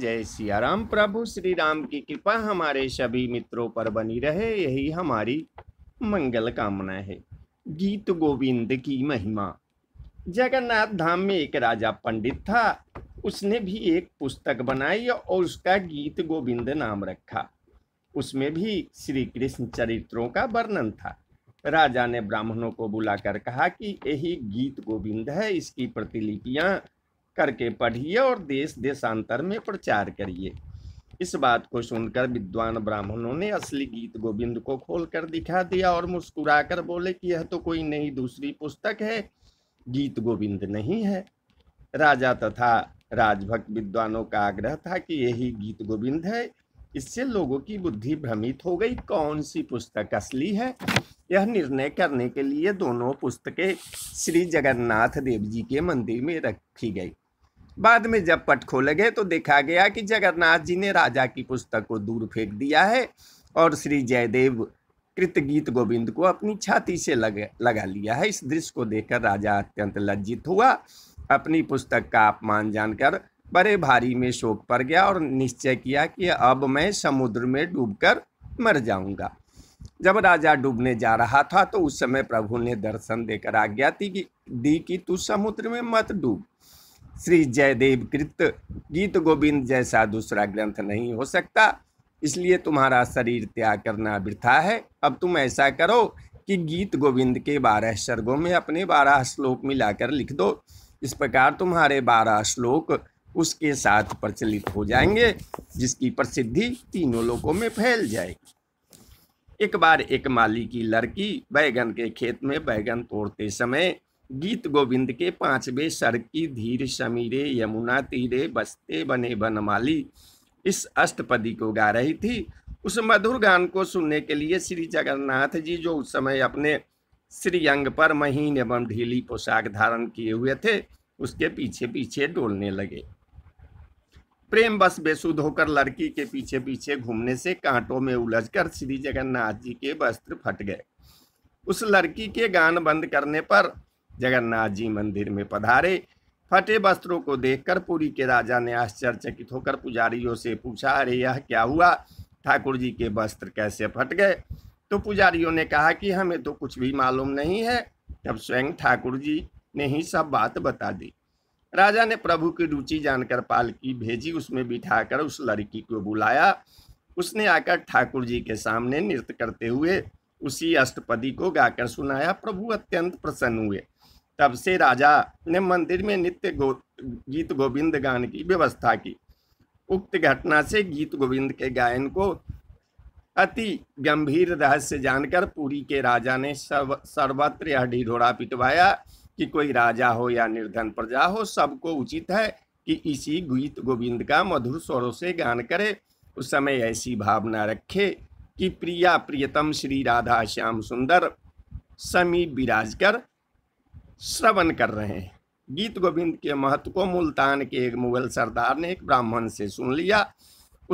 जय सियाराम प्रभु श्री राम की कृपा हमारे सभी मित्रों पर बनी रहे यही हमारी मंगल कामना है गीत गोविंद की महिमा जगन्नाथ धाम में एक राजा पंडित था उसने भी एक पुस्तक बनाई और उसका गीत गोविंद नाम रखा उसमें भी श्री कृष्ण चरित्रों का वर्णन था राजा ने ब्राह्मणों को बुलाकर कहा कि यही गीत गोविंद है इसकी प्रतिलिपियां करके पढ़िए और देश देशांतर में प्रचार करिए इस बात को सुनकर विद्वान ब्राह्मणों ने असली गीत गोविंद को खोलकर दिखा दिया और मुस्कुराकर बोले कि यह तो कोई नई दूसरी पुस्तक है गीत गोविंद नहीं है राजा तथा राजभक्त विद्वानों का आग्रह था कि यही गीत गोविंद है इससे लोगों की बुद्धि भ्रमित हो गई कौन सी पुस्तक असली है यह निर्णय करने के लिए दोनों पुस्तकें श्री जगन्नाथ देव जी के मंदिर में रखी गई बाद में जब पट खोले गए तो देखा गया कि जगन्नाथ जी ने राजा की पुस्तक को दूर फेंक दिया है और श्री जयदेव कृत गीत गोविंद को अपनी छाती से लग लगा लिया है इस दृश्य को देखकर राजा अत्यंत लज्जित हुआ अपनी पुस्तक का अपमान जानकर बड़े भारी में शोक पड़ गया और निश्चय किया कि अब मैं समुद्र में डूबकर मर जाऊंगा जब राजा डूबने जा रहा था तो उस समय प्रभु ने दर्शन देकर आज्ञा दी कि तू समुद्र में मत डूब श्री जयदेव कृत गीत गोविंद जैसा दूसरा ग्रंथ नहीं हो सकता इसलिए तुम्हारा शरीर त्याग करना वृथा है अब तुम ऐसा करो कि गीत गोविंद के बारह सर्गों में अपने बारह श्लोक मिलाकर लिख दो इस प्रकार तुम्हारे बारह श्लोक उसके साथ प्रचलित हो जाएंगे जिसकी प्रसिद्धि तीनों लोगों में फैल जाएगी एक बार एक माली की लड़की बैगन के खेत में बैगन तोड़ते समय गीत गोविंद के पांचवे सर की धीर समीरे यमुना तीरे बसते बने बनमाली इस अष्टपदी को गा रही थी उस मधुर गान को सुनने के लिए श्री जगन्नाथ जी जो उस समय अपने श्री अंग पर महीन एवं ढीली पोशाक धारण किए हुए थे उसके पीछे पीछे डोलने लगे प्रेम बस बेसुध होकर लड़की के पीछे पीछे घूमने से कांटों में उलझकर श्री जगन्नाथ जी के वस्त्र फट गए उस लड़की के गान बंद करने पर जगन्नाथ जी मंदिर में पधारे फटे वस्त्रों को देखकर पुरी के राजा ने आश्चर्यचकित होकर पुजारियों से पूछा अरे यह क्या हुआ ठाकुर जी के वस्त्र कैसे फट गए तो पुजारियों ने कहा कि हमें तो कुछ भी मालूम नहीं है तब स्वयं ठाकुर जी ने ही सब बात बता दी राजा ने प्रभु की रुचि जानकर पालकी भेजी उसमें बिठाकर उस लड़की को बुलाया उसने आकर ठाकुर जी के सामने नृत्य करते हुए उसी अष्टपदी को गाकर सुनाया प्रभु अत्यंत प्रसन्न हुए तब से राजा ने मंदिर में नित्य गो, गीत गोविंद गान की व्यवस्था की उक्त घटना से गीत गोविंद के गायन को अति गंभीर रहस्य जानकर पुरी के राजा ने सर्व सर्वत्र यह ढिढोरा पिटवाया कि कोई राजा हो या निर्धन प्रजा हो सबको उचित है कि इसी गीत गोविंद का मधुर स्वरों से गान करे उस समय ऐसी भावना रखे कि प्रिया प्रियतम श्री राधा श्याम सुंदर समीप विराज कर श्रवण कर रहे हैं गीत गोविंद के महत्व को मुल्तान के एक मुगल सरदार ने एक ब्राह्मण से सुन लिया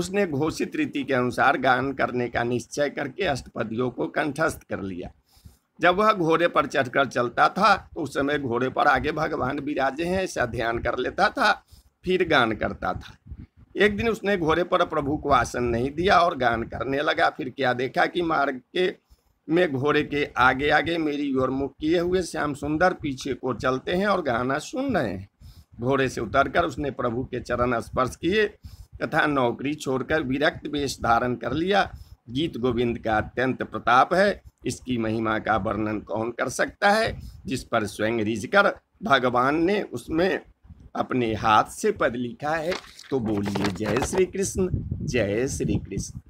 उसने घोषित रीति के अनुसार गान करने का निश्चय करके अष्टपदियों को कंठस्थ कर लिया जब वह घोड़े पर चढ़कर चलता था तो उस समय घोड़े पर आगे भगवान विराजे हैं ऐसा ध्यान कर लेता था फिर गान करता था एक दिन उसने घोड़े पर प्रभु को आसन नहीं दिया और गान करने लगा फिर क्या देखा कि मार्ग के में घोड़े के आगे आगे मेरी ओर मुख किए हुए श्याम सुंदर पीछे को चलते हैं और गाना सुन रहे हैं घोड़े से उतरकर उसने प्रभु के चरण स्पर्श किए तथा नौकरी छोड़कर विरक्त वेश धारण कर लिया गीत गोविंद का अत्यंत प्रताप है इसकी महिमा का वर्णन कौन कर सकता है जिस पर स्वयं रिझकर भगवान ने उसमें अपने हाथ से पद लिखा है तो बोलिए जय श्री कृष्ण जय श्री कृष्ण